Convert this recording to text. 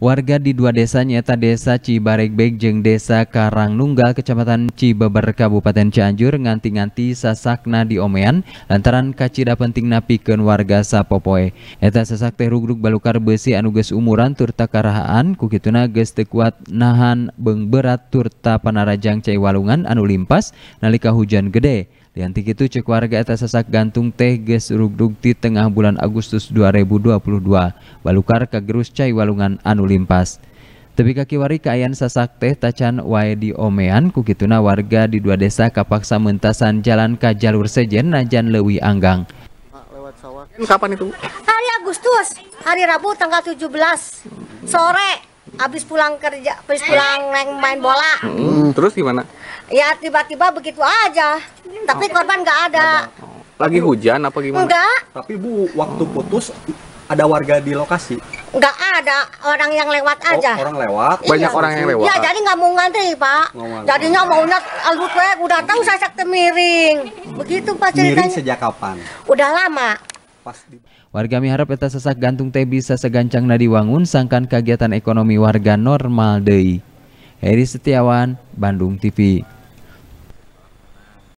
Warga di dua desa nyata desa Cibarek jeng desa Karangnunggal kecamatan Cibeber Kabupaten Cianjur nganti-nganti sasakna di Omean lantaran kacida penting napikan warga sapopoe. Eta sasak teh rugruk balukar besi anugus umuran turta karahaan kukituna ges tekuat nahan beng berat turta panarajang cai walungan anu limpas nalika hujan gede. Dianti itu cek warga atas sesak gantung teh ges rugdug di tengah bulan Agustus 2022. Balukar ke gerus cai walungan anu limpas. Tapi kaki wari kayaan sasak teh tacan wae di omean kukituna warga di dua desa kapaksa mentasan jalan ke jalur sejen najan lewi anggang. Lewat sawah. Kapan itu? Hari Agustus, hari Rabu tanggal 17 sore. Habis pulang kerja, habis pulang main bola. Hmm, terus gimana? Ya tiba-tiba begitu aja. Tapi korban nggak ada. Lagi hujan apa gimana? Enggak. Tapi Bu, waktu putus ada warga di lokasi? Nggak ada, orang yang lewat oh, aja. Oh, orang lewat? Iya. Banyak iya. orang yang lewat? Iya, jadi nggak mau ngantri, Pak. Ngomong. Jadinya maunya alut udah tahu sasak temiring. miring. Begitu, Pak, ceritanya. Miring sejak kapan? Udah lama. Pas di... Warga miharap eta sesak gantung teh bisa segancang nadi wangun sangkan kegiatan ekonomi warga normal deui. Heri Setiawan, Bandung TV.